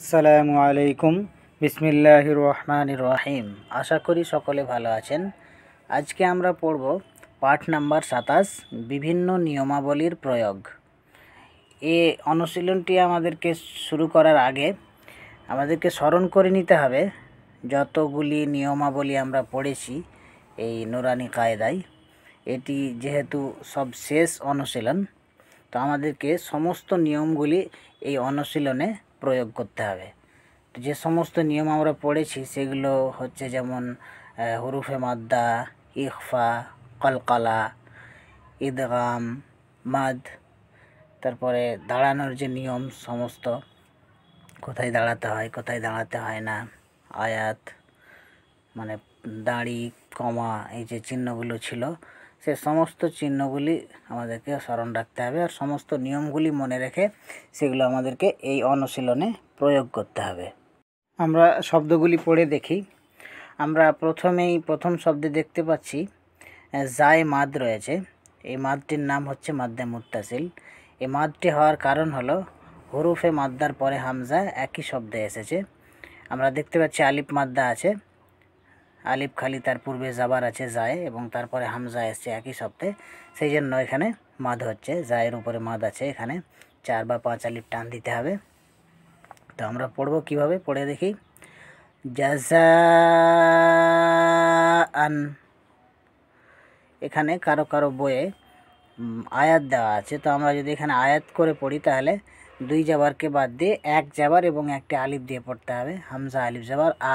আসসালামু আলাইকুম বিসমিল্লাহ রহমান রহিম আশা করি সকলে ভালো আছেন আজকে আমরা পড়ব পাঠ নাম্বার সাতাশ বিভিন্ন নিয়মাবলীর প্রয়োগ এ অনুশীলনটি আমাদেরকে শুরু করার আগে আমাদেরকে স্মরণ করে নিতে হবে যতগুলি নিয়মাবলী আমরা পড়েছি এই নুরানি কায়দায় এটি যেহেতু সব শেষ অনুশীলন তো আমাদেরকে সমস্ত নিয়মগুলি এই অনুশীলনে প্রয়োগ করতে হবে যে সমস্ত নিয়ম আমরা পড়েছি সেগুলো হচ্ছে যেমন হরুফে মাদ্দা ইখফা কলকালা ইদগাম মাদ তারপরে দাঁড়ানোর যে নিয়ম সমস্ত কোথায় দাঁড়াতে হয় কোথায় দাঁড়াতে হয় না আয়াত মানে দাঁড়ি কমা এই যে চিহ্নগুলো ছিল সে সমস্ত চিহ্নগুলি আমাদেরকে স্মরণ রাখতে হবে আর সমস্ত নিয়মগুলি মনে রেখে সেগুলো আমাদেরকে এই অনুশীলনে প্রয়োগ করতে হবে আমরা শব্দগুলি পড়ে দেখি আমরা প্রথমেই প্রথম শব্দে দেখতে পাচ্ছি জায় মাদ রয়েছে এই মাদটির নাম হচ্ছে মাদ্দে মুত্তাসিল এই মাদটি হওয়ার কারণ হলো হুরুফে মাদ্দার পরে হামজা একই শব্দে এসেছে আমরা দেখতে পাচ্ছি আলিফ মাদ্দা আছে আলিফ খালি তার পূর্বে জাবার আছে যায় এবং তারপরে হামজা এসছে একই শব্দে সেই জন্য এখানে মাদ হচ্ছে জায়ের উপরে মাদ আছে এখানে চার বা পাঁচ আলিফ টান দিতে হবে তো আমরা পড়ব কিভাবে পড়ে দেখি জাজা আন এখানে কারো কারো বইয়ে আয়াত দেওয়া আছে তো আমরা যদি এখানে আয়াত করে পড়ি তাহলে দুই জাবারকে বাদ দিয়ে এক জাবার এবং একটি আলিফ দিয়ে পড়তে হবে হামজা আলিফ জাবার আ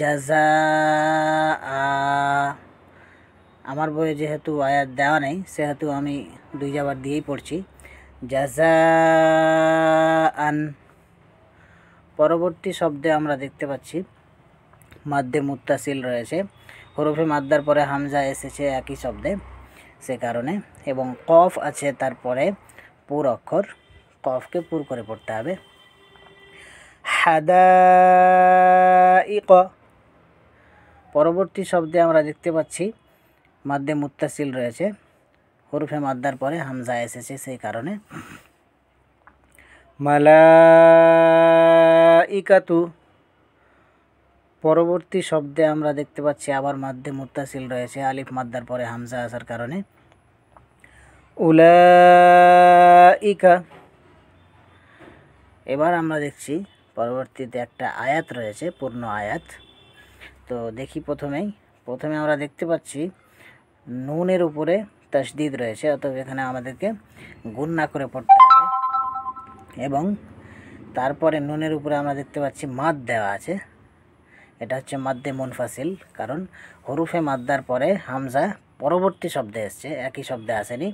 জাজা আমার বইয়ে যেহেতু আয়াত দেওয়া নেই সেহেতু আমি দুই যাবার দিয়েই পড়ছি জাজা আন পরবর্তী শব্দে আমরা দেখতে পাচ্ছি মাধ্যে মুতাসিল রয়েছে হরফে মাদ্দার পরে হামজা এসেছে একই শব্দে সে কারণে এবং কফ আছে তারপরে পুর অক্ষর কফকে পুর করে পড়তে হবে হাদাইক পরবর্তী শব্দে আমরা দেখতে পাচ্ছি মাদ্যে মুতাসিল রয়েছে হরুফে মাদ্দার পরে হামজা এসেছে সেই কারণে মালাইকাতু পরবর্তী শব্দে আমরা দেখতে পাচ্ছি আবার মাধ্যে মুতাসিল রয়েছে আলিফ মাদ্দার পরে হামজা আসার কারণে উলা ইকা এবার আমরা দেখছি পরবর্তীতে একটা আয়াত রয়েছে পূর্ণ আয়াত তো দেখি প্রথমেই প্রথমে আমরা দেখতে পাচ্ছি নুনের উপরে তসদিদ রয়েছে অথবা এখানে আমাদেরকে না করে পড়তে হবে এবং তারপরে নুনের উপরে আমরা দেখতে পাচ্ছি মাদ দেওয়া আছে এটা হচ্ছে মাদ্দে মুনফাসিল কারণ হরুফে মাদ্দার পরে হামজা পরবর্তী শব্দে এসছে একই শব্দে আসেনি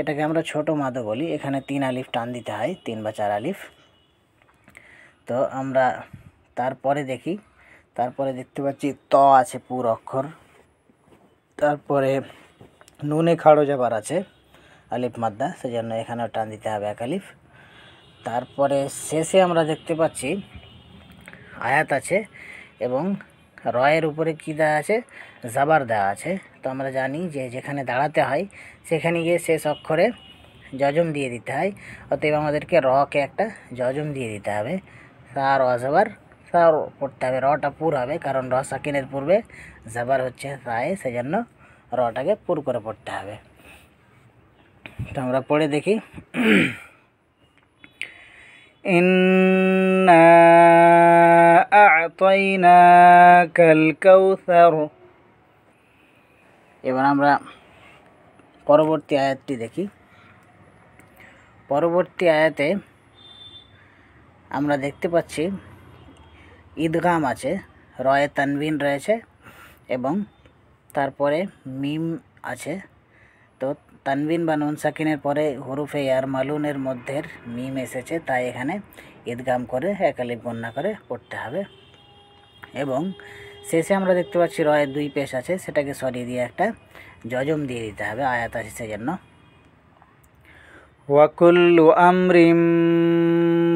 এটাকে আমরা ছোট মাদও বলি এখানে তিন আলিফ টান দিতে হয় তিন বা চার আলিফ তো আমরা তারপরে দেখি তারপরে দেখতে পাচ্ছি ত আছে পুর অক্ষর তারপরে নুনে খাড়ো যাবার আছে আলিফ মাদ্দা সেজন্য এখানেও টান দিতে হবে এক আলিফ তারপরে শেষে আমরা দেখতে পাচ্ছি আয়াত আছে এবং রয়ের উপরে কী দেওয়া আছে জাবার দেওয়া আছে তো আমরা জানি যে যেখানে দাঁড়াতে হয় সেখানে গিয়ে শেষ অক্ষরে জজম দিয়ে দিতে হয় অতএব আমাদেরকে রকে একটা জজম দিয়ে দিতে হবে সার ও আবার সার পড়তে হবে রটা পুর হবে কারণ রসা সাকিনের পূর্বে যাবার হচ্ছে সেই সেজন্য রটাকে পুর করে পড়তে হবে তো আমরা পড়ে দেখি এবার আমরা পরবর্তী আয়াতটি দেখি পরবর্তী আয়াতে আমরা দেখতে পাচ্ছি ঈদগাম আছে রয়ে তানবিন রয়েছে এবং তারপরে মিম আছে তো তানবিন বা নুন সাকিনের পরে হরুফে ইয়ার মালুনের মধ্যে মিম এসেছে তাই এখানে ঈদগাম করে একালি বন্যা করে পড়তে হবে এবং শেষে আমরা দেখতে পাচ্ছি রয়ের দুই পেশ আছে সেটাকে সরিয়ে দিয়ে একটা জজম দিয়ে দিতে হবে আয়াত আছে সেজন্য وكل أمر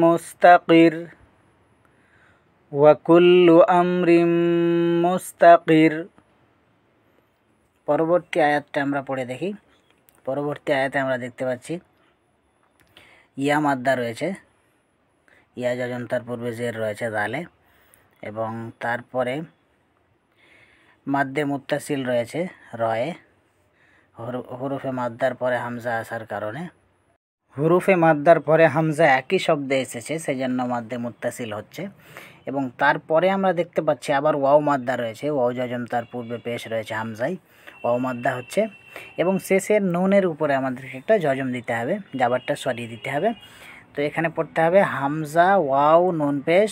مستقر وكل أمر مستقر পরবর্তী আয়াতটা আমরা পড়ে দেখি পরবর্তী আয়াতে আমরা দেখতে পাচ্ছি ইয়া মাদ্দা রয়েছে ইয়া যজন্তার পূর্বে জের রয়েছে দালে এবং তারপরে মাদ্দে মুত্তাসিল রয়েছে রয়ে হরুফে মাদ্দার পরে হামজা আসার কারণে হুরুফে মাদ্দার পরে হামজা একই শব্দে এসেছে সেজন্য মাদ্দে মুত্তাসিল হচ্ছে এবং তারপরে আমরা দেখতে পাচ্ছি আবার ওয়াও মাদ্দা রয়েছে ওয়াও জজম তার পূর্বে পেশ রয়েছে হামজাই ওয়াও মাদ্দা হচ্ছে এবং শেষের নুনের উপরে আমাদেরকে একটা জজম দিতে হবে যাবারটা সরিয়ে দিতে হবে তো এখানে পড়তে হবে হামজা ওয়াও নুন পেশ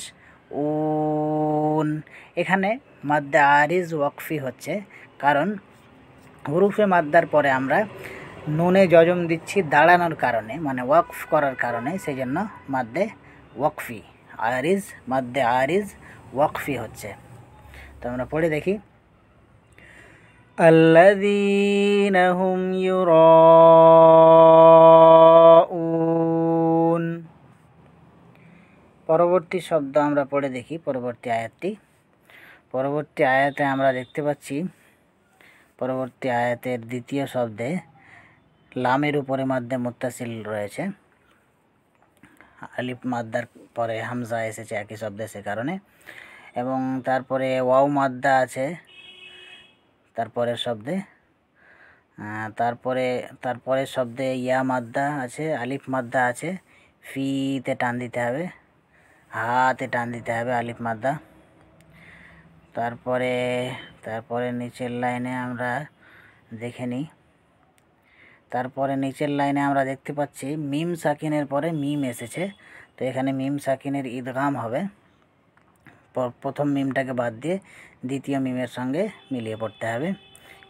উন এখানে মাদ্দা আরিজ ওয়াকফি হচ্ছে কারণ হুরুফে মাদ্দার পরে আমরা নুনে জজম দিচ্ছি দাঁড়ানোর কারণে মানে ওয়াকফ করার কারণে সেই জন্য মাদ্দে ওয়াকফি ইজ মাদ্দে ইজ ওয়াকফি হচ্ছে তো আমরা পড়ে দেখি الذين هم পরবর্তী শব্দ আমরা পড়ে দেখি পরবর্তী আয়াতটি পরবর্তী আয়াতে আমরা দেখতে পাচ্ছি পরবর্তী আয়াতের দ্বিতীয় শব্দে লামের উপরে মাধ্যমে মুতাসিল রয়েছে আলিফ মাদ্দার পরে হামজা এসেছে একই শব্দে সে কারণে এবং তারপরে ওয়াও মাদ্দা আছে তারপরের শব্দে তারপরে তারপরের শব্দে ইয়া মাদ্দা আছে আলিফ মাদ্দা আছে ফিতে টান দিতে হবে হাতে টান দিতে হবে আলিফ মাদ্দা তারপরে তারপরে নিচের লাইনে আমরা দেখে নিই তারপরে নিচের লাইনে আমরা দেখতে পাচ্ছি মিম সাকিনের পরে মিম এসেছে তো এখানে মিম সাকিনের ঈদগাম হবে প্রথম মিমটাকে বাদ দিয়ে দ্বিতীয় মিমের সঙ্গে মিলিয়ে পড়তে হবে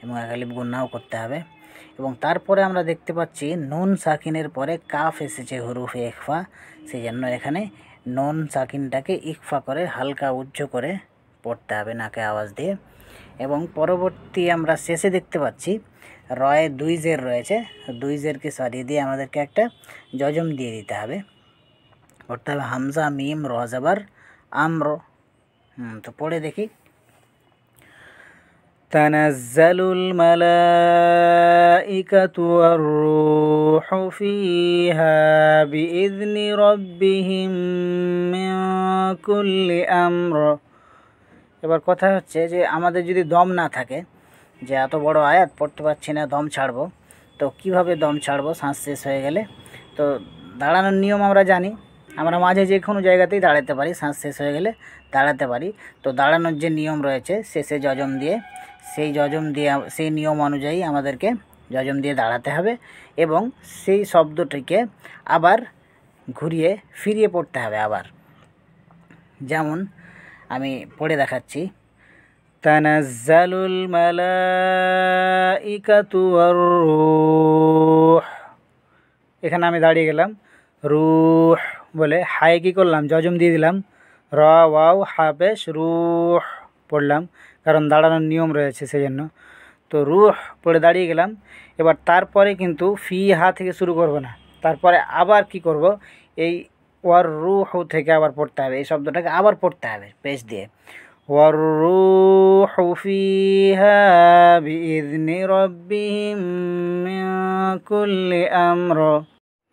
এবং একালিপ গুন্নাও করতে হবে এবং তারপরে আমরা দেখতে পাচ্ছি নুন সাকিনের পরে কাফ এসেছে হুরুফে ইকফা সেই জন্য এখানে নুন সাকিনটাকে ইকফা করে হালকা উজ্জ করে পড়তে হবে নাকে আওয়াজ দিয়ে এবং পরবর্তী আমরা শেষে দেখতে পাচ্ছি রয়ে দুই জের রয়েছে দুই জেরকে সরিয়ে দিয়ে আমাদেরকে একটা যজম দিয়ে দিতে হবে পড়তে হবে হামজা মিম র জবর আম্র তো পড়ে দেখি تنزل الملائكة والروح فيها بإذن ربهم من كل أمر এবার কথা হচ্ছে যে আমাদের যদি দম না থাকে যে এত বড় আয়াত পড়তে পারছি না দম ছাড়বো তো কিভাবে দম ছাড়বো শ্বাস শেষ হয়ে গেলে তো দাঁড়ানোর নিয়ম আমরা জানি আমরা মাঝে যে কোনো জায়গাতেই দাঁড়াতে পারি শ্বাস শেষ হয়ে গেলে দাঁড়াতে পারি তো দাঁড়ানোর যে নিয়ম রয়েছে শেষে যজম দিয়ে সেই যজম দিয়ে সেই নিয়ম অনুযায়ী আমাদেরকে যজম দিয়ে দাঁড়াতে হবে এবং সেই শব্দটিকে আবার ঘুরিয়ে ফিরিয়ে পড়তে হবে আবার যেমন আমি পড়ে দেখাচ্ছি تنزل الملائكة والروح এখানে আমি দাঁড়িয়ে গেলাম রুহ বলে হায় কী করলাম জজম দিয়ে দিলাম র ওয়াও হাবেশ রুহ পড়লাম কারণ দাঁড়ানোর নিয়ম রয়েছে সেই জন্য তো রুহ পড়ে দাঁড়িয়ে গেলাম এবার তারপরে কিন্তু ফি হা থেকে শুরু করব না তারপরে আবার কি করব এই ওয়ার রুহ থেকে আবার পড়তে হবে এই শব্দটাকে আবার পড়তে হবে পেশ দিয়ে والروح فيها بإذن ربهم من كل أمر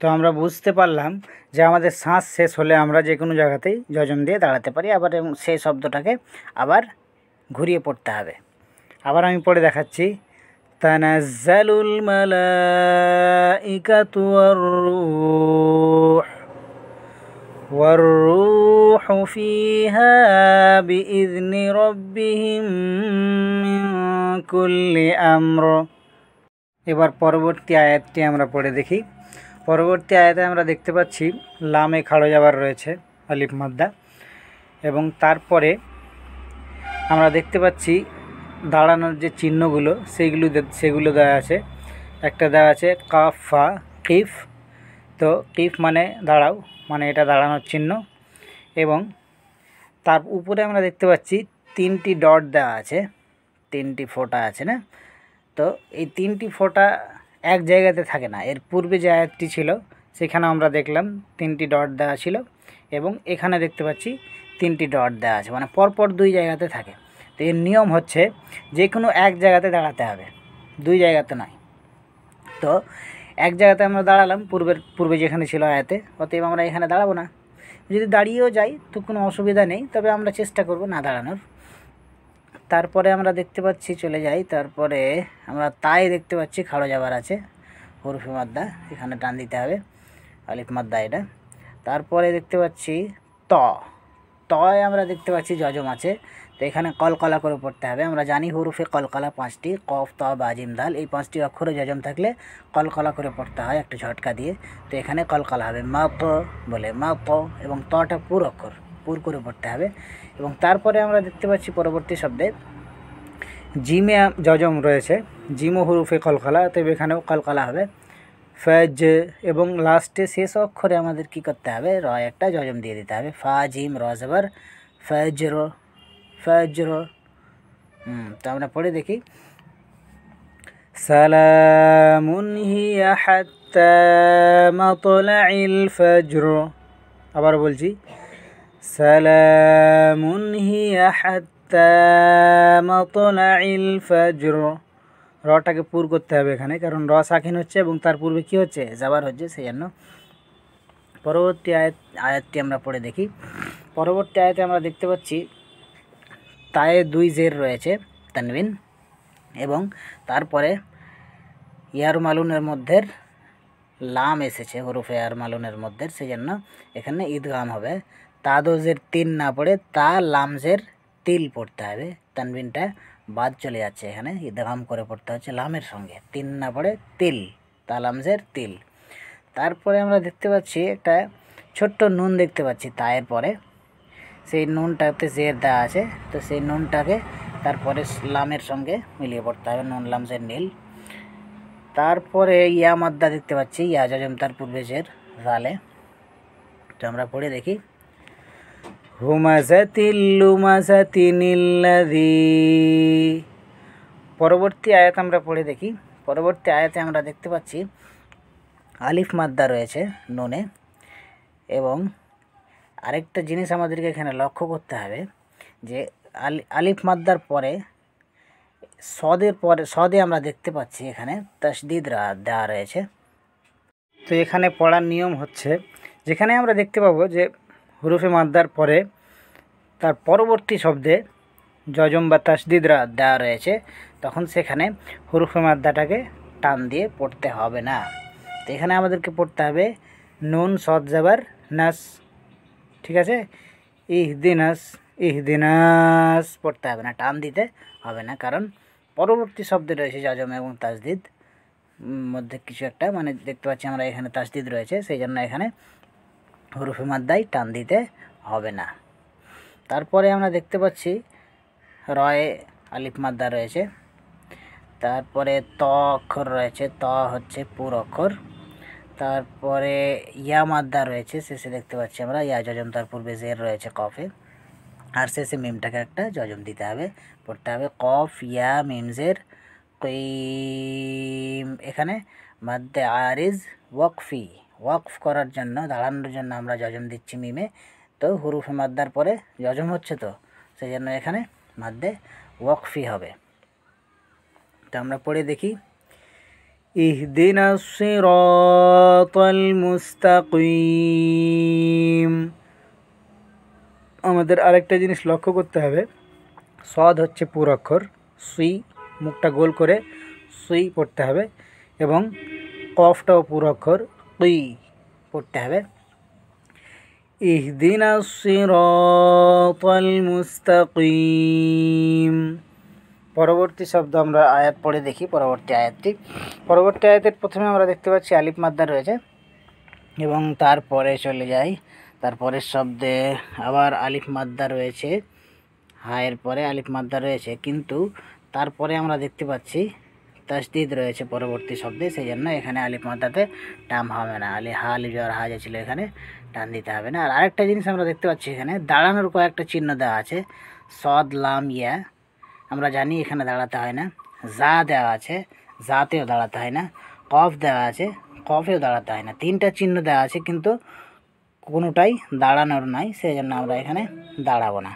তো আমরা বুঝতে পারলাম যে আমাদের শ্বাস শেষ হলে আমরা যে কোনো জায়গাতেই যজম দিয়ে দাঁড়াতে পারি আবার এবং সেই শব্দটাকে আবার ঘুরিয়ে পড়তে হবে আবার আমি পড়ে দেখাচ্ছি তানাজ্জালুল মালাইকাতু ওয়ার রূহ والروح فيها بإذن ربهم من كل أمر এবার পরবর্তী আয়াতটি আমরা পড়ে দেখি পরবর্তী আয়াতে আমরা দেখতে পাচ্ছি লামে খাড়ো যাবার রয়েছে আলিফ মাদ্দা এবং তারপরে আমরা দেখতে পাচ্ছি দাঁড়ানোর যে চিহ্নগুলো সেইগুলো সেগুলো দেওয়া আছে একটা দেওয়া আছে কাফা ফা কিফ তো কিফ মানে দাঁড়াও মানে এটা দাঁড়ানোর চিহ্ন এবং তার উপরে আমরা দেখতে পাচ্ছি তিনটি ডট দেওয়া আছে তিনটি ফোঁটা আছে না তো এই তিনটি ফোঁটা এক জায়গাতে থাকে না এর পূর্বে যে আয়াতটি ছিল সেখানে আমরা দেখলাম তিনটি ডট দেওয়া ছিল এবং এখানে দেখতে পাচ্ছি তিনটি ডট দেওয়া আছে মানে পরপর দুই জায়গাতে থাকে তো এর নিয়ম হচ্ছে যে কোনো এক জায়গাতে দাঁড়াতে হবে দুই জায়গাতে নয় তো এক জায়গাতে আমরা দাঁড়ালাম পূর্বের পূর্বে যেখানে ছিল আয়াতে অতএব আমরা এখানে দাঁড়াবো না যদি দাঁড়িয়েও যাই তো কোনো অসুবিধা নেই তবে আমরা চেষ্টা করব না দাঁড়ানোর তারপরে আমরা দেখতে পাচ্ছি চলে যাই তারপরে আমরা তাই দেখতে পাচ্ছি খাড়ো যাবার আছে হরফি মাদ্দা এখানে টান দিতে হবে আলিফ মাদ্দা এটা তারপরে দেখতে পাচ্ছি ত তয় আমরা দেখতে পাচ্ছি যজম আছে তো এখানে কলকলা করে পড়তে হবে আমরা জানি হুরুফে কলকলা পাঁচটি কফ ত বা দাল এই পাঁচটি অক্ষরে যজম থাকলে কলকলা করে পড়তে হয় একটা ঝটকা দিয়ে তো এখানে কলকলা হবে মা ক বলে মা ক এবং তটা পুর অক্ষর পুর করে পড়তে হবে এবং তারপরে আমরা দেখতে পাচ্ছি পরবর্তী শব্দে জিমে যজম রয়েছে জিমো হুরুফে কলকলা তো এখানেও কলকলা হবে ফজ এবং লাস্টে শেষ অক্ষরে আমাদের কি করতে হবে র একটা যজম দিয়ে দিতে হবে ফা জিম র জবর ফজ র ফজর তো আমরা পড়ে দেখি সালামুন হিয়া হাত্তা মাতলাইল ফজর আবার বলছি সালামুন হিয়া হাত্তা মাতলাইল ফজর রটাকে পুর করতে হবে এখানে কারণ র সাকিন হচ্ছে এবং তার পূর্বে কি হচ্ছে যাবার হচ্ছে সেই জন্য পরবর্তী আয়াত আয়াতটি আমরা পড়ে দেখি পরবর্তী আয়াতে আমরা দেখতে পাচ্ছি তায়ে দুই জের রয়েছে তানবিন এবং তারপরে ইয়ার মালুন এর মধ্যে লাম এসেছে huruf এর মালুনের মধ্যে সেজন্য এখানে ইদغام হবে তাদজের তিন না পড়ে তা লামজের তিল পড়তে হবে তানবিনের বাচলেয়াছে এখানে ইদغام করে পড়তে হচ্ছে লামের সঙ্গে তিন না পড়ে তিল তা লামজের তিল তারপরে আমরা দেখতে পাচ্ছি একটা ছোট নুন দেখতে পাচ্ছি তারপরে সেই নুনটাতে জের দেওয়া আছে তো সেই নুনটাকে তারপরে লামের সঙ্গে মিলিয়ে পড়তে হবে নুন লামসের নীল তারপরে ইয়া মাদ্দা দেখতে পাচ্ছি ইয়া জজম তার পূর্বে জের রালে তো আমরা পড়ে দেখি পরবর্তী আয়াত আমরা পড়ে দেখি পরবর্তী আয়াতে আমরা দেখতে পাচ্ছি আলিফ মাদ্দা রয়েছে নুনে এবং আরেকটা জিনিস আমাদেরকে এখানে লক্ষ্য করতে হবে যে আলিফ মাদ্দার পরে সদের পরে সদে আমরা দেখতে পাচ্ছি এখানে তসদিদ দেওয়া রয়েছে তো এখানে পড়ার নিয়ম হচ্ছে যেখানে আমরা দেখতে পাবো যে হুরুফে মাদ্দার পরে তার পরবর্তী শব্দে যজম বা তাসদিদ দেওয়া রয়েছে তখন সেখানে হুরুফে মাদ্দাটাকে টান দিয়ে পড়তে হবে না তো এখানে আমাদেরকে পড়তে হবে নুন সদ যাবার নাস ঠিক আছে ইহদিনাস ইহদিনাস পড়তে হবে না টান দিতে হবে না কারণ পরবর্তী শব্দ রয়েছে জাজম এবং তাজদিদ মধ্যে কিছু একটা মানে দেখতে পাচ্ছি আমরা এখানে তাসদিদ রয়েছে সেই জন্য এখানে হরুফে মাদ্দাই টান দিতে হবে না তারপরে আমরা দেখতে পাচ্ছি রয়ে আলিফ মাদ্দা রয়েছে তারপরে ত অক্ষর রয়েছে ত হচ্ছে পুর অক্ষর তারপরে ইয়া মাদ্দা রয়েছে শেষে দেখতে পাচ্ছি আমরা ইয়া যজম তার পূর্বে জের রয়েছে কফে আর শেষে মিমটাকে একটা যজম দিতে হবে পড়তে হবে কফ ইয়া মিমজের কইম এখানে মাদ্দে আরিজ ফি ওয়াক করার জন্য দাঁড়ানোর জন্য আমরা যজম দিচ্ছি মিমে তো হুরুফে মাদ্দার পরে যজম হচ্ছে তো সেই জন্য এখানে মাদ্দে ফি হবে তো আমরা পড়ে দেখি اهدنا الصراط المستقيم আমাদের আরেকটা জিনিস লক্ষ্য করতে হবে সদ হচ্ছে পুরাক্ষর সুই মুখটা গোল করে সুই পড়তে হবে এবং কফটাও পুরাক্ষর তুই পড়তে হবে ইহদিন সিরাতাল মুস্তাকিম পরবর্তী শব্দ আমরা আয়াত পড়ে দেখি পরবর্তী আয়াতটি পরবর্তী আয়াতের প্রথমে আমরা দেখতে পাচ্ছি আলিফ মাদ্দা রয়েছে এবং তারপরে চলে যাই তারপরের শব্দে আবার আলিফ মাদ্দা রয়েছে হায়ের পরে আলিফ মাদ্দা রয়েছে কিন্তু তারপরে আমরা দেখতে পাচ্ছি তসদিদ রয়েছে পরবর্তী শব্দে সেই জন্য এখানে আলিফ মাদ্দাতে টাম হবে না আলি হা আলিফ জর হা যে ছিল এখানে টান দিতে হবে না আর আরেকটা জিনিস আমরা দেখতে পাচ্ছি এখানে দাঁড়ানোর কয়েকটা চিহ্ন দেওয়া আছে সদ লাম ইয়া আমরা জানি এখানে দাঁড়াতে হয় না যা দেওয়া আছে জাতেও দাঁড়াতে হয় না কফ দেওয়া আছে কফেও দাঁড়াতে হয় না তিনটা চিহ্ন দেওয়া আছে কিন্তু কোনোটাই দাঁড়ানোর নাই সেই জন্য আমরা এখানে দাঁড়াবো না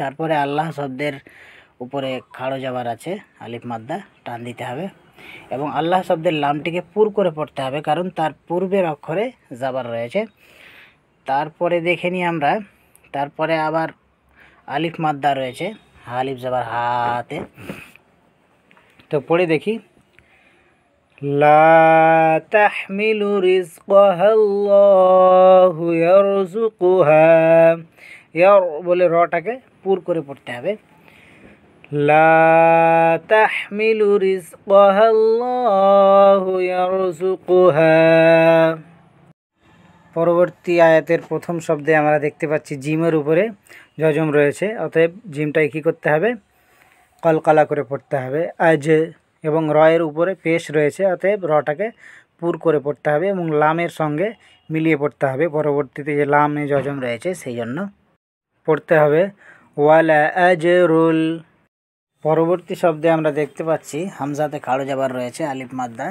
তারপরে আল্লাহ শব্দের উপরে খাড়ো যাবার আছে আলিফ মাদ্দা টান দিতে হবে এবং আল্লাহ শব্দের লামটিকে পুর করে পড়তে হবে কারণ তার পূর্বের অক্ষরে যাবার রয়েছে তারপরে দেখে নিই আমরা তারপরে আবার আলিফ মাদ্দা রয়েছে হালিফ যাবার হাতে তো পড়ে দেখি লা তাহমিলু রিজকাহা আল্লাহু ইয়ারযুকুহা ইয়ার বলে রটাকে পুর করে পড়তে হবে লা তাহমিলু রিজকাহা আল্লাহু ইয়ারযুকুহা পরবর্তী আয়াতের প্রথম শব্দে আমরা দেখতে পাচ্ছি জিমের উপরে জজম রয়েছে অতএব জিমটাই কি করতে হবে কলকালা করে পড়তে হবে আজ এবং রয়ের উপরে পেশ রয়েছে অতএব রটাকে পুর করে পড়তে হবে এবং লামের সঙ্গে মিলিয়ে পড়তে হবে পরবর্তীতে যে লামে জজম রয়েছে সেই জন্য পড়তে হবে ওয়ালা আজ রুল পরবর্তী শব্দে আমরা দেখতে পাচ্ছি হামজাতে খাড়ো জাবার রয়েছে আলিফ মাদ্দা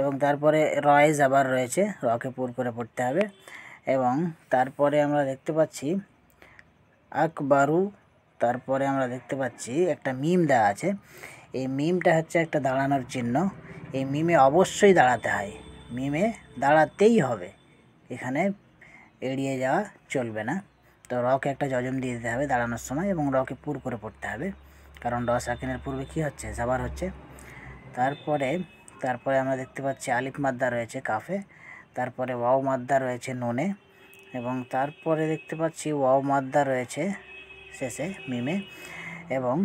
এবং তারপরে রয় জাবার রয়েছে রকে পুর করে পড়তে হবে এবং তারপরে আমরা দেখতে পাচ্ছি আকবারু তারপরে আমরা দেখতে পাচ্ছি একটা মিম দেওয়া আছে এই মিমটা হচ্ছে একটা দাঁড়ানোর চিহ্ন এই মিমে অবশ্যই দাঁড়াতে হয় মিমে দাঁড়াতেই হবে এখানে এড়িয়ে যাওয়া চলবে না তো রকে একটা জজম দিয়ে দিতে হবে দাঁড়ানোর সময় এবং রকে পুর করে পড়তে হবে কারণ দশ সাকিনের পূর্বে কি হচ্ছে জাবার হচ্ছে তারপরে তারপরে আমরা দেখতে পাচ্ছি আলিফ মাদ্দা রয়েছে কাফে তারপরে ওয়াও মাদ্দা রয়েছে নুনে এবং তারপরে দেখতে পাচ্ছি ওয়াও মাদ্দা রয়েছে শেষে মিমে এবং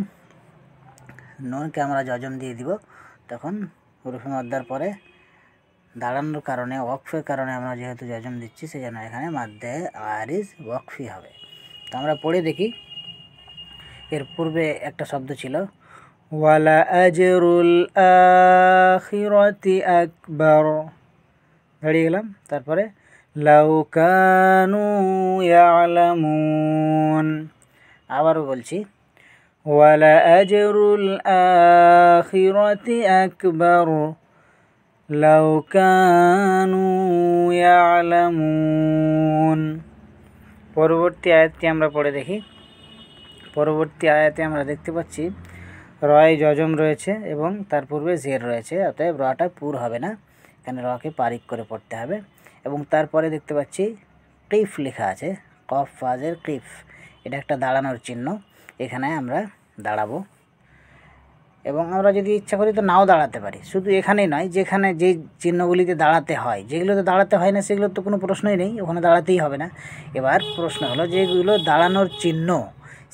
নুনকে আমরা জজম দিয়ে দিব তখন হরুফে মাদ্দার পরে দাঁড়ানোর কারণে ওয়াকফের কারণে আমরা যেহেতু জজম দিচ্ছি সেজন্য এখানে মাদ্দে আরিজ ওয়াকফি হবে তো আমরা পড়ে দেখি এর পূর্বে একটা শব্দ ছিল ওয়ালা আজরুল আখিরাতি আকবর দাঁড়িয়ে গেলাম তারপরে লাউকানু ইয়ালামুন আবারও বলছি ওয়ালা আজরুল আখিরাতি আকবর লাউ কানু ইয়ালামুন পরবর্তী আয়াতটি আমরা পড়ে দেখি পরবর্তী আয়াতে আমরা দেখতে পাচ্ছি রয় যজম রয়েছে এবং তার পূর্বে জের রয়েছে অতএব রটা পুর হবে না এখানে রকে পারিক করে পড়তে হবে এবং তারপরে দেখতে পাচ্ছি ক্লিফ লেখা আছে কফ ফাজের ক্লিফ এটা একটা দাঁড়ানোর চিহ্ন এখানে আমরা দাঁড়াবো এবং আমরা যদি ইচ্ছা করি তো নাও দাঁড়াতে পারি শুধু এখানেই নয় যেখানে যে চিহ্নগুলিতে দাঁড়াতে হয় যেগুলোতে দাঁড়াতে হয় না সেগুলোর তো কোনো প্রশ্নই নেই ওখানে দাঁড়াতেই হবে না এবার প্রশ্ন হলো যেগুলো দাঁড়ানোর চিহ্ন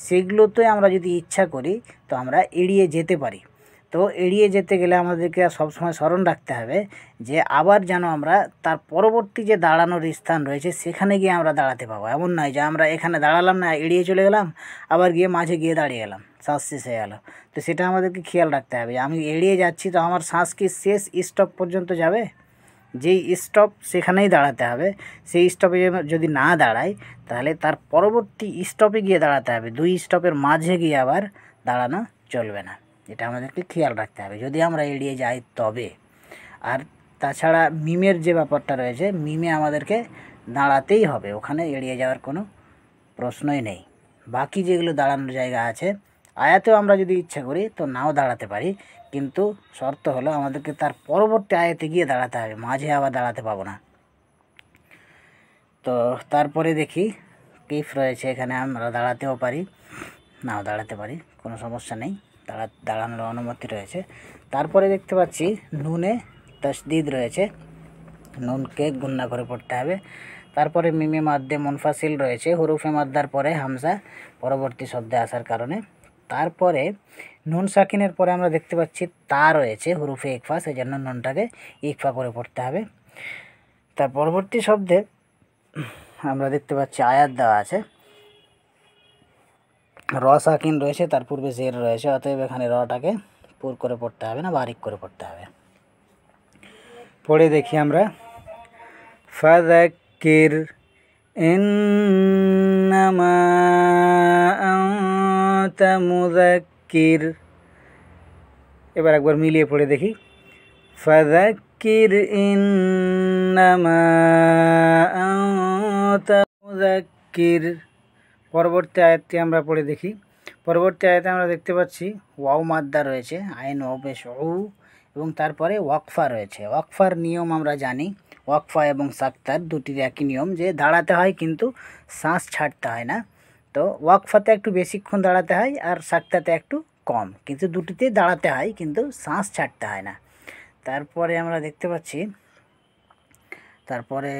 সেগুলোতে আমরা যদি ইচ্ছা করি তো আমরা এড়িয়ে যেতে পারি তো এড়িয়ে যেতে গেলে আমাদেরকে সবসময় স্মরণ রাখতে হবে যে আবার যেন আমরা তার পরবর্তী যে দাঁড়ানোর স্থান রয়েছে সেখানে গিয়ে আমরা দাঁড়াতে পাবো এমন নয় যে আমরা এখানে দাঁড়ালাম না এড়িয়ে চলে গেলাম আবার গিয়ে মাঝে গিয়ে দাঁড়িয়ে গেলাম শ্বাস শেষ হয়ে গেল তো সেটা আমাদেরকে খেয়াল রাখতে হবে আমি এড়িয়ে যাচ্ছি তো আমার শ্বাস কি শেষ স্টপ পর্যন্ত যাবে যেই স্টপ সেখানেই দাঁড়াতে হবে সেই স্টপে যদি না দাঁড়ায় তাহলে তার পরবর্তী স্টপে গিয়ে দাঁড়াতে হবে দুই স্টপের মাঝে গিয়ে আবার দাঁড়ানো চলবে না এটা আমাদেরকে খেয়াল রাখতে হবে যদি আমরা এড়িয়ে যাই তবে আর তাছাড়া মিমের যে ব্যাপারটা রয়েছে মিমে আমাদেরকে দাঁড়াতেই হবে ওখানে এড়িয়ে যাওয়ার কোনো প্রশ্নই নেই বাকি যেগুলো দাঁড়ানোর জায়গা আছে আয়াতেও আমরা যদি ইচ্ছা করি তো নাও দাঁড়াতে পারি কিন্তু শর্ত হলো আমাদেরকে তার পরবর্তী আয়াতে গিয়ে দাঁড়াতে হবে মাঝে আবার দাঁড়াতে পাবো না তো তারপরে দেখি কিফ রয়েছে এখানে আমরা দাঁড়াতেও পারি নাও দাঁড়াতে পারি কোনো সমস্যা নেই দাঁড়া দাঁড়ানোর অনুমতি রয়েছে তারপরে দেখতে পাচ্ছি নুনে তসদিদ রয়েছে নুনকে গুন্না করে পড়তে হবে তারপরে মিমে মাদ্দে মুনফাসিল রয়েছে হুরুফে মাদ্দার পরে হামসা পরবর্তী শব্দে আসার কারণে তারপরে নুন সাকিনের পরে আমরা দেখতে পাচ্ছি তা রয়েছে হুরুফে ইকফা সেই জন্য নুনটাকে ইকফা করে পড়তে হবে তার পরবর্তী শব্দে আমরা দেখতে পাচ্ছি আয়াত দেওয়া আছে র সাকিন রয়েছে তার পূর্বে জের রয়েছে অতএব এখানে রটাকে পুর করে পড়তে হবে না বারিক করে পড়তে হবে পড়ে দেখি আমরা ফাদাক্কির ইন্নামা মুদাক্কির এবার একবার মিলিয়ে পড়ে দেখি ফাদাক্কির ইন্নামা আনতা মুদাক্কির পরবর্তী আয়াতটি আমরা পড়ে দেখি পরবর্তী আয়াতে আমরা দেখতে পাচ্ছি ওয়াও মাদ্দা রয়েছে আইন অবেশ ও এবং তারপরে ওয়াকফা রয়েছে ওয়াকফার নিয়ম আমরা জানি ওয়াকফা এবং সাক্তার দুটির একই নিয়ম যে দাঁড়াতে হয় কিন্তু শ্বাস ছাড়তে হয় না তো ওয়াকফাতে একটু বেশিক্ষণ দাঁড়াতে হয় আর সাক্তাতে একটু কম কিন্তু দুটিতেই দাঁড়াতে হয় কিন্তু শ্বাস ছাড়তে হয় না তারপরে আমরা দেখতে পাচ্ছি তারপরে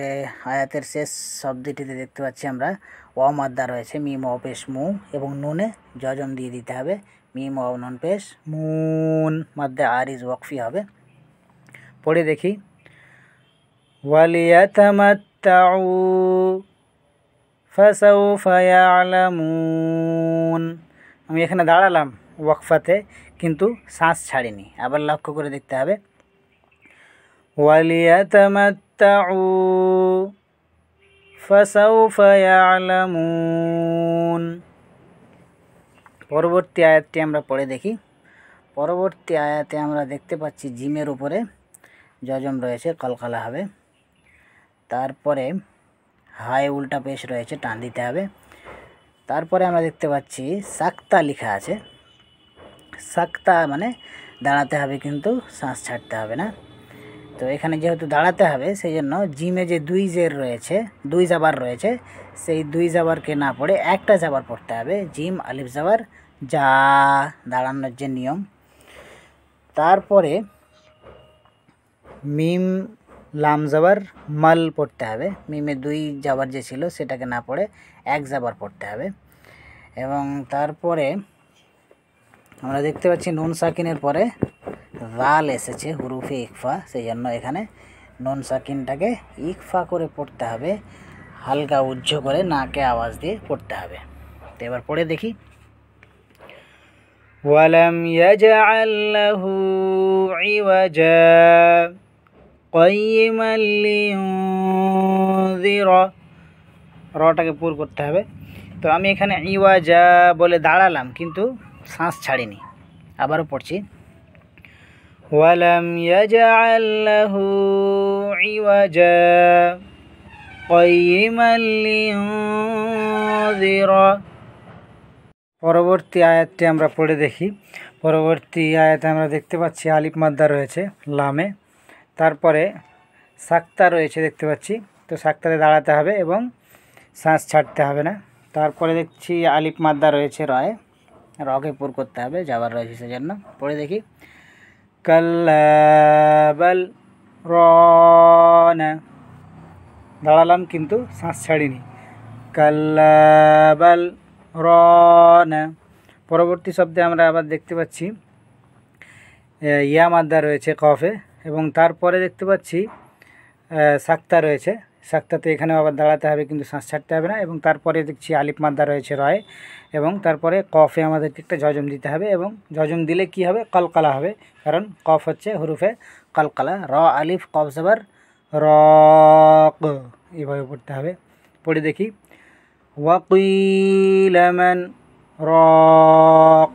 আয়াতের শেষ শব্দটিতে দেখতে পাচ্ছি আমরা অ মাদ্দা রয়েছে মিম অ পেশ মু এবং নুনে যজম দিয়ে দিতে হবে মিম অ নুন পেশ মুন মাদ্দা আর ইজ ওয়াকফি হবে পড়ে দেখি তামাত্তাউ ফসৌফয়ালমুন আমি এখানে দাঁড়ালাম ওয়াকফাতে কিন্তু শ্বাস ছাড়িনি আবার লক্ষ্য করে দেখতে হবে ওয়ালিয়াতামাত্তাউ ফাসাউফা পরবর্তী আয়াতটি আমরা পড়ে দেখি পরবর্তী আয়াতে আমরা দেখতে পাচ্ছি জিমের উপরে জজম রয়েছে কলকালা হবে তারপরে হাই উল্টা পেশ রয়েছে টান দিতে হবে তারপরে আমরা দেখতে পাচ্ছি সাক্তা লেখা আছে সাক্তা মানে দাঁড়াতে হবে কিন্তু শ্বাস ছাড়তে হবে না তো এখানে যেহেতু দাঁড়াতে হবে সেই জন্য জিমে যে দুই জের রয়েছে দুই জাবার রয়েছে সেই দুই জাবারকে না পড়ে একটা জাবার পড়তে হবে জিম আলিফ জাবার যা দাঁড়ানোর যে নিয়ম তারপরে মিম লাম জাবার মাল পড়তে হবে মিমে দুই জাবার যে ছিল সেটাকে না পড়ে এক জাবার পড়তে হবে এবং তারপরে আমরা দেখতে পাচ্ছি নুন সাকিনের পরে রাল এসেছে হুরুফে ইকফা সেই জন্য এখানে নুন সাকিনটাকে ইকফা করে পড়তে হবে হালকা উজ্জ করে নাকে আওয়াজ দিয়ে পড়তে হবে তো এবার পড়ে দেখি ওয়ালাম ইয়াজআল লাহু ইওয়াজা قيما لينذر রটাকে পুর করতে হবে তো আমি এখানে ইওয়া যা বলে দাঁড়ালাম কিন্তু শ্বাস ছাড়িনি আবারও পড়ছি ওয়ালাম ইয়াজাল্লাহু ইওয়াজা قيما لينذر পরবর্তী আয়াতটি আমরা পড়ে দেখি পরবর্তী আয়াতে আমরা দেখতে পাচ্ছি আলিফ মাদ্দা রয়েছে লামে তারপরে সাক্তা রয়েছে দেখতে পাচ্ছি তো সাক্তাতে দাঁড়াতে হবে এবং শ্বাস ছাড়তে হবে না তারপরে দেখছি আলিপ মাদ্দা রয়েছে রয় রকে পুর করতে হবে যাবার রয়েছে সেজন্য পরে দেখি কাল র দাঁড়ালাম কিন্তু শ্বাস ছাড়িনি কাল র পরবর্তী শব্দে আমরা আবার দেখতে পাচ্ছি ইয়া মাদ্দা রয়েছে কফে এবং তারপরে দেখতে পাচ্ছি সাক্তা রয়েছে সাক্তাতে এখানে আবার দাঁড়াতে হবে কিন্তু শ্বাস ছাড়তে হবে না এবং তারপরে দেখছি আলিফ মাদ্দা রয়েছে রয় এবং তারপরে কফে আমাদেরকে একটা জজম দিতে হবে এবং জজম দিলে কি হবে কলকালা হবে কারণ কফ হচ্ছে হুরুফে কলকালা র আলিফ কফ সবার র এইভাবে পড়তে হবে পড়ে দেখি ওয়াকুইলামান রক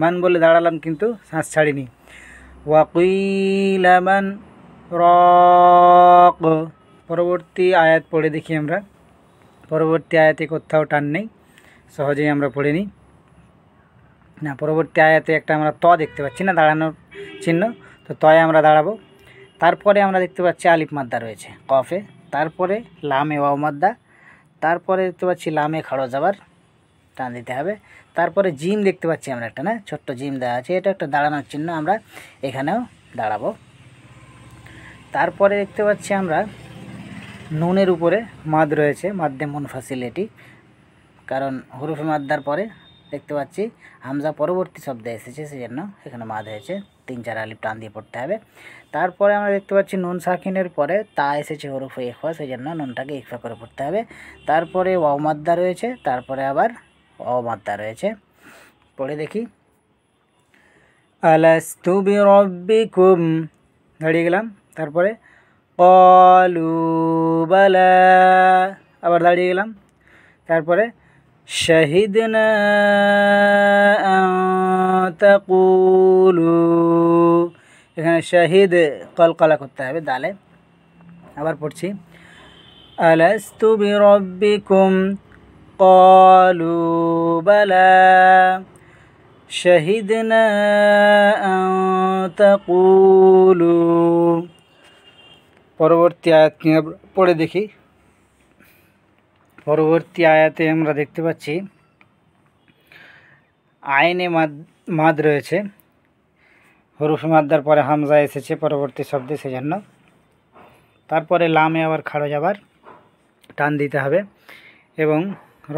মান বলে দাঁড়ালাম কিন্তু শ্বাস ছাড়িনি ওয়াকিল রক পরবর্তী আয়াত পড়ে দেখি আমরা পরবর্তী আয়াতে কোথাও টান নেই সহজেই আমরা পড়ে নিই না পরবর্তী আয়াতে একটা আমরা ত দেখতে পাচ্ছি না দাঁড়ানোর চিহ্ন তো তয়ে আমরা দাঁড়াবো তারপরে আমরা দেখতে পাচ্ছি আলিফ মাদ্দা রয়েছে কফে তারপরে লামে ওয়াও মাদ্দা তারপরে দেখতে পাচ্ছি লামে খাড়ো আবার টান দিতে হবে তারপরে জিম দেখতে পাচ্ছি আমরা একটা না ছোট্ট জিম দেওয়া আছে এটা একটা দাঁড়ানোর চিহ্ন আমরা এখানেও দাঁড়াবো তারপরে দেখতে পাচ্ছি আমরা নুনের উপরে মাদ রয়েছে মাধ্যমুন ফ্যাসিলিটি কারণ হরুফে মাদ্দার পরে দেখতে পাচ্ছি হামজা পরবর্তী শব্দে এসেছে সেজন্য এখানে মাদ হয়েছে তিন চার আলিপ টান দিয়ে পড়তে হবে তারপরে আমরা দেখতে পাচ্ছি নুন সাকিনের পরে তা এসেছে হরুফে এফা সেই জন্য নুনটাকে ইকফা করে পড়তে হবে তারপরে ওয়াও মাদ্দা রয়েছে তারপরে আবার অমাত্রা রয়েছে পড়ে দেখি আলাস্তু দাঁড়িয়ে গেলাম তারপরে কলু বালা আবার দাঁড়িয়ে গেলাম তারপরে শহীদ তাকুলু এখানে কল কলকলা করতে হবে দালে আবার পড়ছি আলাস্তু বিরব্বিকুম قالوا بلى شهدنا أن تقولوا পরবর্তী আয়াত নিয়ে পড়ে দেখি পরবর্তী আয়াতে আমরা দেখতে পাচ্ছি আইনে মাদ মাদ রয়েছে হরুফ মাদ্দার পরে হামজা এসেছে পরবর্তী শব্দে সেজন্য তারপরে লামে আবার খাড়ো যাবার টান দিতে হবে এবং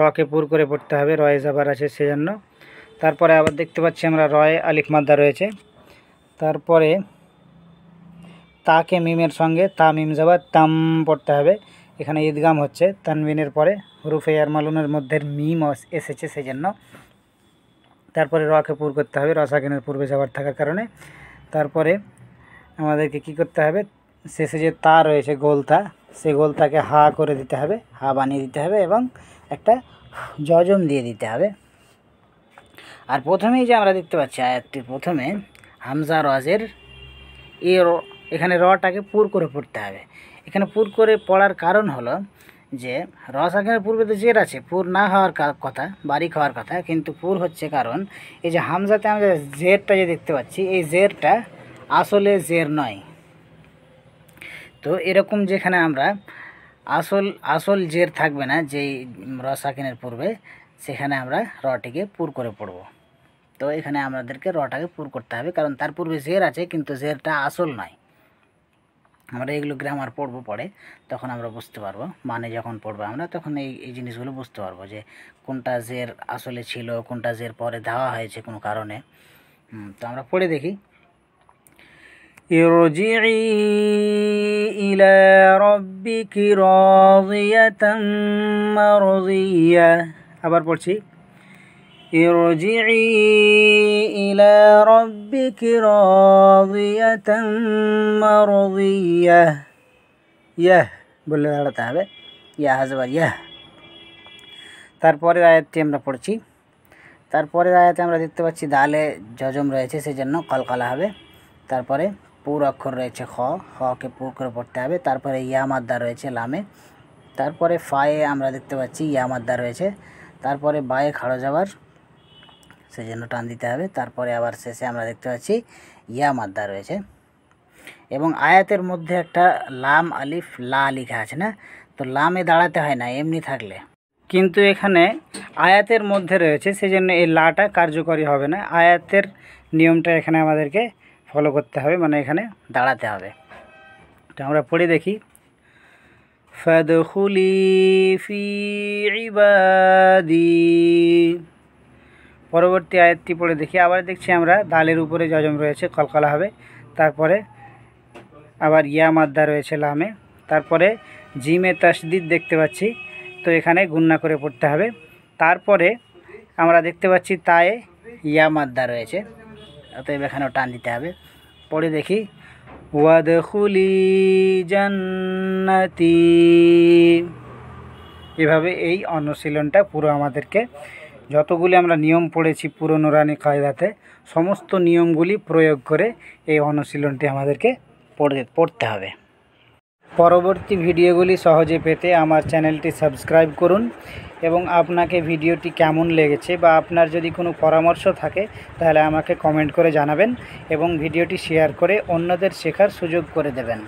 রকে পুর করে পড়তে হবে রয়ে যাবার আছে সেজন্য তারপরে আবার দেখতে পাচ্ছি আমরা রয়ে আলিফ মাদ্দা রয়েছে তারপরে তাকে মিমের সঙ্গে তা মিম যাবার তাম পড়তে হবে এখানে ঈদগাম হচ্ছে তানবিনের পরে হুরুফে মালুনের মধ্যে মিম এসেছে সেজন্য তারপরে রকে পুর করতে হবে রসাকিনের পূর্বে যাবার থাকার কারণে তারপরে আমাদেরকে কি করতে হবে শেষে যে তা রয়েছে গোলতা সে গোলতাকে হা করে দিতে হবে হা বানিয়ে দিতে হবে এবং একটা জজম দিয়ে দিতে হবে আর প্রথমেই যে আমরা দেখতে পাচ্ছি আয়াতটির প্রথমে হামজা রজের এ এখানে রটাকে পুর করে পড়তে হবে এখানে পুর করে পড়ার কারণ হলো যে রস আকারের পূর্বে তো জের আছে পুর না হওয়ার কথা বারিক হওয়ার কথা কিন্তু পুর হচ্ছে কারণ এই যে হামজাতে আমরা জেরটা যে দেখতে পাচ্ছি এই জেরটা আসলে জের নয় তো এরকম যেখানে আমরা আসল আসল জের থাকবে না যেই রসাকিনের পূর্বে সেখানে আমরা রটিকে পুর করে পড়ব তো এখানে আমাদেরকে রটাকে পুর করতে হবে কারণ তার পূর্বে জের আছে কিন্তু জেরটা আসল নয় আমরা এগুলো গ্রামার পড়বো পরে তখন আমরা বুঝতে পারবো মানে যখন পড়বো আমরা তখন এই এই জিনিসগুলো বুঝতে পারবো যে কোনটা জের আসলে ছিল কোনটা জের পরে দেওয়া হয়েছে কোনো কারণে তো আমরা পড়ে দেখি ارجعي إلى ربك راضية مرضية আবার পড়ছি ارجعي إلى ربك راضية مرضية ইয়াহ বলে দাঁড়াতে হবে ইয়া হাজবার ইয়া তারপরের আয়াতটি আমরা পড়ছি তারপরের আয়াতে আমরা দেখতে পাচ্ছি দালে জজম রয়েছে সেজন্য কলকলা হবে তারপরে পুর অক্ষর রয়েছে খ খকে পুর করে পড়তে হবে তারপরে ইয়ামাদ্দা রয়েছে লামে তারপরে ফায়ে আমরা দেখতে পাচ্ছি ইয়ামাদ্দা রয়েছে তারপরে বায়ে খাড়ো যাওয়ার সেজন্য টান দিতে হবে তারপরে আবার শেষে আমরা দেখতে পাচ্ছি ইয়ামাদ্দা রয়েছে এবং আয়াতের মধ্যে একটা লাম আলিফ লা লিখা আছে না তো লামে দাঁড়াতে হয় না এমনি থাকলে কিন্তু এখানে আয়াতের মধ্যে রয়েছে সেজন্য এই লাটা কার্যকরী হবে না আয়াতের নিয়মটা এখানে আমাদেরকে ফলো করতে হবে মানে এখানে দাঁড়াতে হবে তো আমরা পড়ে দেখি ফাদখুলি ফি পরবর্তী আয়াতটি পড়ে দেখি আবার দেখছি আমরা দালের উপরে যজম রয়েছে কলকলা হবে তারপরে আবার ইয়া মাদ্দা রয়েছে লামে তারপরে জিমে তাসদিদ দেখতে পাচ্ছি তো এখানে গুন্না করে পড়তে হবে তারপরে আমরা দেখতে পাচ্ছি তায়ে ইয়া মাদ্দা রয়েছে অতএব এখানেও টান দিতে হবে পড়ে দেখি খুলি জন্নতি এভাবে এই অনুশীলনটা পুরো আমাদেরকে যতগুলি আমরা নিয়ম পড়েছি পুরনো রানী কায়দাতে সমস্ত নিয়মগুলি প্রয়োগ করে এই অনুশীলনটি আমাদেরকে পড়তে পড়তে হবে পরবর্তী ভিডিওগুলি সহজে পেতে আমার চ্যানেলটি সাবস্ক্রাইব করুন এবং আপনাকে ভিডিওটি কেমন লেগেছে বা আপনার যদি কোনো পরামর্শ থাকে তাহলে আমাকে কমেন্ট করে জানাবেন এবং ভিডিওটি শেয়ার করে অন্যদের শেখার সুযোগ করে দেবেন